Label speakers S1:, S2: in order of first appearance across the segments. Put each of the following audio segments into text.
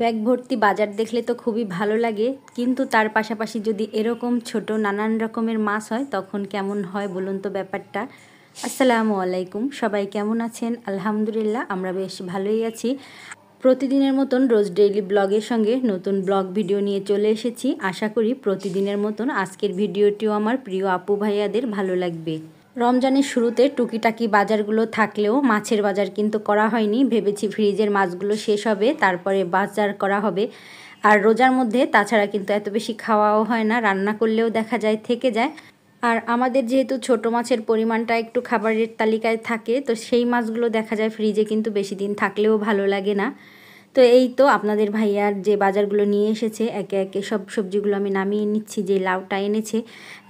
S1: bag ভর্তি বাজার দেখলে তো খুবই ভালো লাগে কিন্তু তার পাশাপাশি যদি এরকম ছোট নানান রকমের মাছ হয় তখন কেমন হয় বলুন তো ব্যাপারটা আসসালামু আলাইকুম সবাই কেমন আছেন আলহামদুলিল্লাহ আমরা বেশ ভালোই আছি প্রতিদিনের মতন রোজ ডেইলি ব্লগের সঙ্গে নতুন ব্লগ ভিডিও নিয়ে চলে এসেছি আশা করি প্রতিদিনের মতন আজকের ভিডিওটিও আমার প্রিয় আপু ভাইয়াদের ভালো লাগবে রমজানের শুরুতে টুকিটাকি বাজারগুলো থাকলেও মাছের বাজার কিন্তু করা হয়নি ভেবেছি ফ্রিজের মাছগুলো শেষ হবে তারপরে বাজার করা হবে আর রোজার মধ্যে তাছাড়া কিন্তু এত বেশি খাওয়াও হয় না রান্না করলেও দেখা যায় থেকে যায় আর আমাদের যেহেতু ছোট মাছের পরিমাণটা একটু খাবারের তালিকায় থাকে তো সেই মাছগুলো দেখা যায় ফ্রিজে কিন্তু বেশি দিন থাকলেও ভালো লাগে না তো এই তো আপনাদের ভাইয়ার যে বাজারগুলো নিয়ে এসেছে একে একে সব সবজিগুলো আমি নামিয়ে নিচ্ছি যে লাউটা এনেছে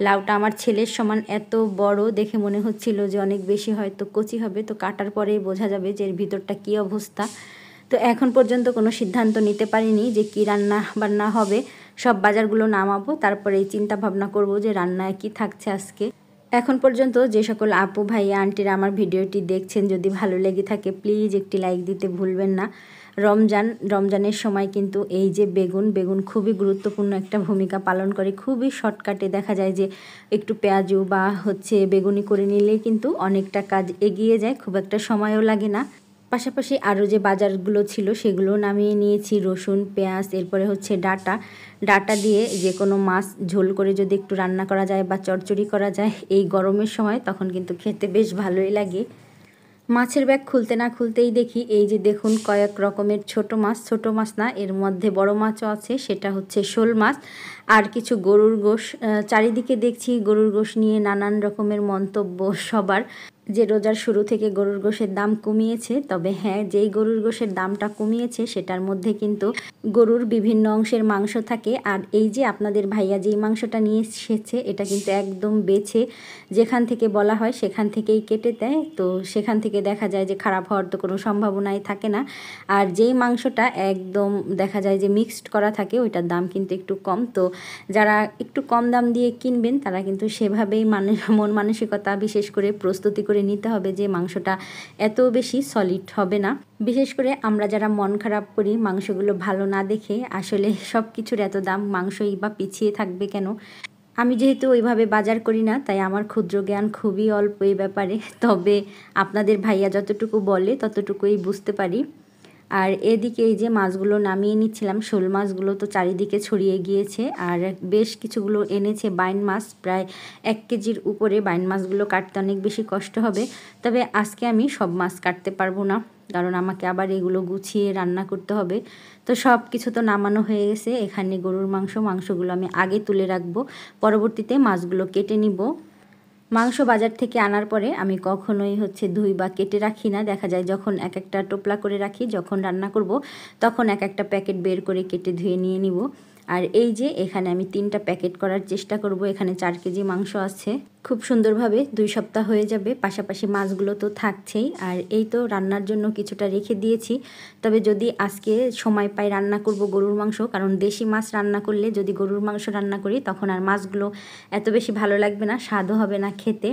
S1: লাউটা আমার ছেলের সমান এত বড় দেখে মনে হচ্ছিল যে অনেক বেশি হয়তো কচি হবে তো কাটার পরে বোঝা যাবে যে এর ভিতরটা কী অবস্থা তো এখন পর্যন্ত কোনো সিদ্ধান্ত নিতে পারিনি যে কি রান্না বান্না হবে সব বাজারগুলো নামাবো তারপরে চিন্তা ভাবনা করব যে রান্নায় কি থাকছে আজকে এখন পর্যন্ত যে সকল আপু ভাইয়া আন্টিরা আমার ভিডিওটি দেখছেন যদি ভালো লেগে থাকে প্লিজ একটি লাইক দিতে ভুলবেন না রমজান রমজানের সময় কিন্তু এই যে বেগুন বেগুন খুবই গুরুত্বপূর্ণ একটা ভূমিকা পালন করে খুবই শর্টকাটে দেখা যায় যে একটু পেঁয়াজু বা হচ্ছে বেগুনি করে নিলে কিন্তু অনেকটা কাজ এগিয়ে যায় খুব একটা সময়ও লাগে না পাশাপাশি আরও যে বাজারগুলো ছিল সেগুলো নামিয়ে নিয়েছি রসুন পেঁয়াজ এরপরে হচ্ছে ডাটা ডাটা দিয়ে যে কোনো মাছ ঝোল করে যদি একটু রান্না করা যায় বা চড়চড়ি করা যায় এই গরমের সময় তখন কিন্তু খেতে বেশ ভালোই লাগে মাছের ব্যাগ খুলতে না খুলতেই দেখি এই যে দেখুন কয়েক রকমের ছোট মাছ ছোট মাছ না এর মধ্যে বড় মাছও আছে সেটা হচ্ছে শোল মাছ আর কিছু গরুর গোশ চারিদিকে দেখছি গরুর গোশ নিয়ে নানান রকমের মন্তব্য সবার যে রোজার শুরু থেকে গরুর গোশের দাম কমিয়েছে তবে হ্যাঁ যেই গরুর গোশের দামটা কমিয়েছে সেটার মধ্যে কিন্তু গরুর বিভিন্ন অংশের মাংস থাকে আর এই যে আপনাদের ভাইয়া যেই মাংসটা নিয়ে এসেছে এটা কিন্তু একদম বেছে যেখান থেকে বলা হয় সেখান থেকেই কেটে দেয় তো সেখান থেকে দেখা যায় যে খারাপ হওয়ার তো কোনো সম্ভাবনাই থাকে না আর যেই মাংসটা একদম দেখা যায় যে মিক্সড করা থাকে ওইটার দাম কিন্তু একটু কম তো যারা একটু কম দাম দিয়ে কিনবেন তারা কিন্তু সেভাবেই মানে মন মানসিকতা বিশেষ করে প্রস্তুতি করে করে নিতে হবে যে মাংসটা এত বেশি সলিড হবে না বিশেষ করে আমরা যারা মন খারাপ করি মাংসগুলো ভালো না দেখে আসলে সব কিছুর এত দাম মাংসই বা পিছিয়ে থাকবে কেন আমি যেহেতু ওইভাবে বাজার করি না তাই আমার ক্ষুদ্র জ্ঞান খুবই অল্প এই ব্যাপারে তবে আপনাদের ভাইয়া যতটুকু বলে ততটুকুই বুঝতে পারি আর এদিকে এই যে মাছগুলো নামিয়ে নিচ্ছিলাম শোল মাছগুলো তো চারিদিকে ছড়িয়ে গিয়েছে আর বেশ কিছুগুলো এনেছে বাইন মাছ প্রায় এক কেজির উপরে বাইন মাছগুলো কাটতে অনেক বেশি কষ্ট হবে তবে আজকে আমি সব মাছ কাটতে পারবো না কারণ আমাকে আবার এগুলো গুছিয়ে রান্না করতে হবে তো সব কিছু তো নামানো হয়ে গেছে এখানে গরুর মাংস মাংসগুলো আমি আগে তুলে রাখবো পরবর্তীতে মাছগুলো কেটে নিব মাংস বাজার থেকে আনার পরে আমি কখনোই হচ্ছে ধুই বা কেটে রাখি না দেখা যায় যখন এক একটা টোপলা করে রাখি যখন রান্না করব তখন এক একটা প্যাকেট বের করে কেটে ধুয়ে নিয়ে নিব আর এই যে এখানে আমি তিনটা প্যাকেট করার চেষ্টা করব এখানে চার কেজি মাংস আছে খুব সুন্দরভাবে দুই সপ্তাহ হয়ে যাবে পাশাপাশি মাছগুলো তো থাকছেই আর এই তো রান্নার জন্য কিছুটা রেখে দিয়েছি তবে যদি আজকে সময় পাই রান্না করব গরুর মাংস কারণ দেশি মাছ রান্না করলে যদি গরুর মাংস রান্না করি তখন আর মাছগুলো এত বেশি ভালো লাগবে না স্বাদও হবে না খেতে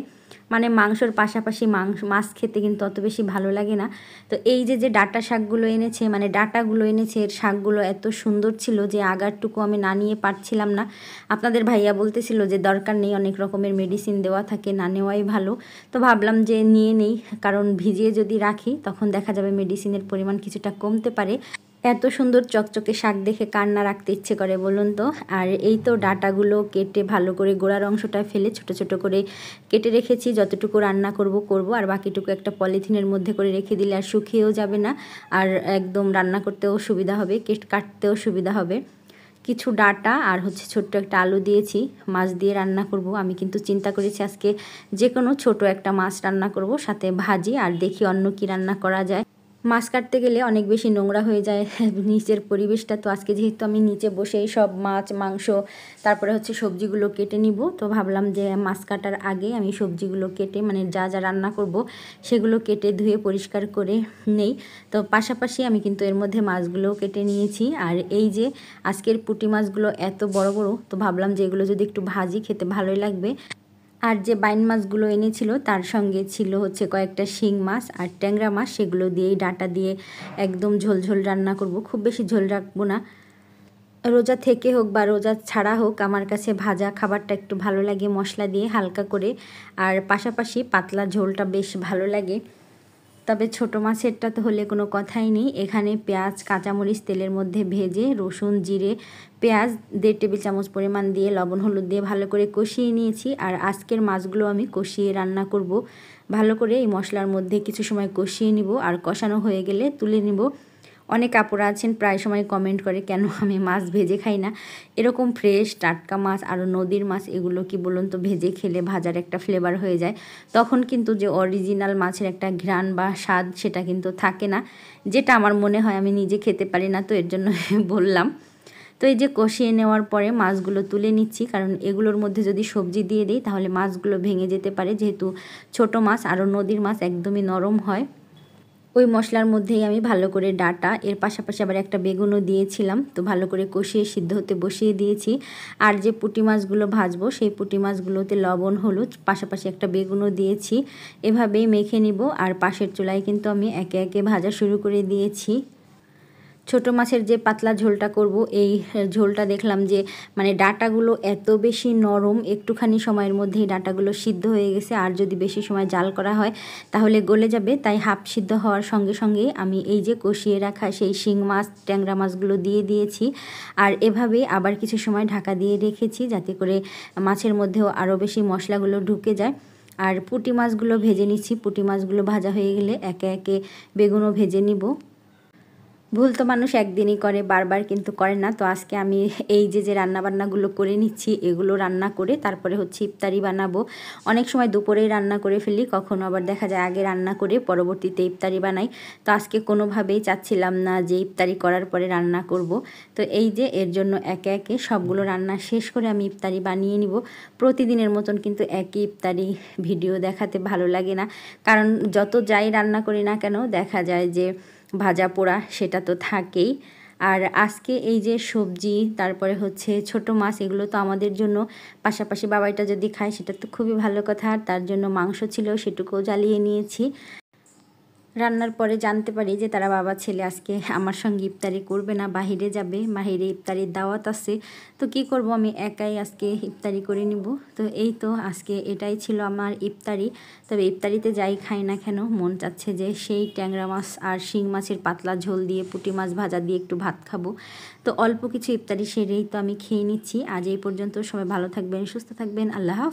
S1: মানে মাংসর পাশাপাশি মাংস মাছ খেতে কিন্তু অত বেশি ভালো লাগে না তো এই যে যে ডাটা শাকগুলো এনেছে মানে ডাটাগুলো এনেছে এর শাকগুলো এত সুন্দর ছিল যে আগারটুকু আমি না নিয়ে পারছিলাম না আপনাদের ভাইয়া বলতেছিল যে দরকার নেই অনেক রকমের মেডিসিন দেওয়া থাকে না নেওয়াই ভালো তো ভাবলাম যে নিয়ে নেই কারণ ভিজিয়ে যদি রাখি তখন দেখা যাবে মেডিসিনের পরিমাণ কিছুটা কমতে পারে এত সুন্দর চকচকে শাক দেখে কান্না রাখতে ইচ্ছে করে বলুন তো আর এই তো ডাটাগুলো কেটে ভালো করে গোড়ার অংশটা ফেলে ছোট ছোট করে কেটে রেখেছি যতটুকু রান্না করব করব আর বাকিটুকু একটা পলিথিনের মধ্যে করে রেখে দিলে আর শুকিয়েও যাবে না আর একদম রান্না করতেও সুবিধা হবে কেট কাটতেও সুবিধা হবে কিছু ডাটা আর হচ্ছে ছোট্ট একটা আলু দিয়েছি মাছ দিয়ে রান্না করব আমি কিন্তু চিন্তা করেছি আজকে যে কোনো ছোট একটা মাছ রান্না করব সাথে ভাজি আর দেখি অন্য কি রান্না করা যায় মাছ কাটতে গেলে অনেক বেশি নোংরা হয়ে যায় নিচের পরিবেশটা তো আজকে যেহেতু আমি নিচে বসেই সব মাছ মাংস তারপরে হচ্ছে সবজিগুলো কেটে নিব তো ভাবলাম যে মাছ কাটার আগে আমি সবজিগুলো কেটে মানে যা যা রান্না করব সেগুলো কেটে ধুয়ে পরিষ্কার করে নেই তো পাশাপাশি আমি কিন্তু এর মধ্যে মাছগুলোও কেটে নিয়েছি আর এই যে আজকের পুটি মাছগুলো এত বড় বড় তো ভাবলাম যে এগুলো যদি একটু ভাজি খেতে ভালোই লাগবে আর যে বাইন মাছগুলো এনেছিল তার সঙ্গে ছিল হচ্ছে কয়েকটা শিং মাছ আর ট্যাংরা মাছ সেগুলো দিয়েই ডাটা দিয়ে একদম ঝোলঝোল রান্না করব খুব বেশি ঝোল রাখবো না রোজা থেকে হোক বা রোজা ছাড়া হোক আমার কাছে ভাজা খাবারটা একটু ভালো লাগে মশলা দিয়ে হালকা করে আর পাশাপাশি পাতলা ঝোলটা বেশ ভালো লাগে তবে ছোট মাছেরটা তো হলে কোনো কথাই নেই এখানে পেঁয়াজ কাঁচামরিচ তেলের মধ্যে ভেজে রসুন জিরে পেঁয়াজ দেড় টেবিল চামচ পরিমাণ দিয়ে লবণ হলুদ দিয়ে ভালো করে কষিয়ে নিয়েছি আর আজকের মাছগুলো আমি কষিয়ে রান্না করব ভালো করে এই মশলার মধ্যে কিছু সময় কষিয়ে নিব আর কষানো হয়ে গেলে তুলে নিব অনেক আপুরা আছেন প্রায় সময় কমেন্ট করে কেন আমি মাছ ভেজে খাই না এরকম ফ্রেশ টাটকা মাছ আরও নদীর মাছ এগুলো কি বলুন তো ভেজে খেলে ভাজার একটা ফ্লেভার হয়ে যায় তখন কিন্তু যে অরিজিনাল মাছের একটা ঘ্রাণ বা স্বাদ সেটা কিন্তু থাকে না যেটা আমার মনে হয় আমি নিজে খেতে পারি না তো এর জন্য বললাম তো এই যে কষিয়ে নেওয়ার পরে মাছগুলো তুলে নিচ্ছি কারণ এগুলোর মধ্যে যদি সবজি দিয়ে দিই তাহলে মাছগুলো ভেঙে যেতে পারে যেহেতু ছোট মাছ আরও নদীর মাছ একদমই নরম হয় ওই মশলার মধ্যেই আমি ভালো করে ডাটা এর পাশাপাশি আবার একটা বেগুনও দিয়েছিলাম তো ভালো করে কষিয়ে সিদ্ধ হতে বসিয়ে দিয়েছি আর যে পুঁটি মাছগুলো ভাজবো সেই পুঁটি মাছগুলোতে লবণ হলুদ পাশাপাশি একটা বেগুনও দিয়েছি এভাবেই মেখে নিব আর পাশের চুলায় কিন্তু আমি একে একে ভাজা শুরু করে দিয়েছি ছোট মাছের যে পাতলা ঝোলটা করব এই ঝোলটা দেখলাম যে মানে ডাটাগুলো এত বেশি নরম একটুখানি সময়ের মধ্যেই ডাটাগুলো সিদ্ধ হয়ে গেছে আর যদি বেশি সময় জাল করা হয় তাহলে গলে যাবে তাই হাফ সিদ্ধ হওয়ার সঙ্গে সঙ্গে আমি এই যে কষিয়ে রাখা সেই শিং মাছ ট্যাংরা মাছগুলো দিয়ে দিয়েছি আর এভাবে আবার কিছু সময় ঢাকা দিয়ে রেখেছি যাতে করে মাছের মধ্যেও আরও বেশি মশলাগুলো ঢুকে যায় আর পুঁটি মাছগুলো ভেজে নিচ্ছি পুঁটি মাছগুলো ভাজা হয়ে গেলে একে একে বেগুনও ভেজে নিব ভুল তো মানুষ একদিনই করে বারবার কিন্তু করে না তো আজকে আমি এই যে যে রান্নাবান্নাগুলো করে নিচ্ছি এগুলো রান্না করে তারপরে হচ্ছে ইফতারি বানাবো অনেক সময় দুপুরেই রান্না করে ফেলি কখনো আবার দেখা যায় আগে রান্না করে পরবর্তীতে ইফতারি বানাই তো আজকে কোনোভাবেই চাচ্ছিলাম না যে ইফতারি করার পরে রান্না করব তো এই যে এর জন্য একে একে সবগুলো রান্না শেষ করে আমি ইফতারি বানিয়ে নিব প্রতিদিনের মতন কিন্তু একই ইফতারি ভিডিও দেখাতে ভালো লাগে না কারণ যত যাই রান্না করি না কেন দেখা যায় যে ভাজা পোড়া সেটা তো থাকেই আর আজকে এই যে সবজি তারপরে হচ্ছে ছোট মাছ এগুলো তো আমাদের জন্য পাশাপাশি বাবাইটা যদি খায় সেটা তো খুবই ভালো কথা আর তার জন্য মাংস ছিল সেটুকুও জ্বালিয়ে নিয়েছি রান্নার পরে জানতে পারি যে তারা বাবা ছেলে আজকে আমার সঙ্গে ইফতারি করবে না বাহিরে যাবে বাহিরে ইফতারির দাওয়াত আছে তো কি করব আমি একাই আজকে ইফতারি করে নিব তো এই তো আজকে এটাই ছিল আমার ইফতারি তবে ইফতারিতে যাই খাই না কেন মন চাচ্ছে যে সেই ট্যাংরা মাছ আর শিং মাছের পাতলা ঝোল দিয়ে পুটি মাছ ভাজা দিয়ে একটু ভাত খাবো তো অল্প কিছু ইফতারি সেরেই তো আমি খেয়ে নিচ্ছি আজ এই পর্যন্ত সবাই ভালো থাকবেন সুস্থ থাকবেন আল্লাহ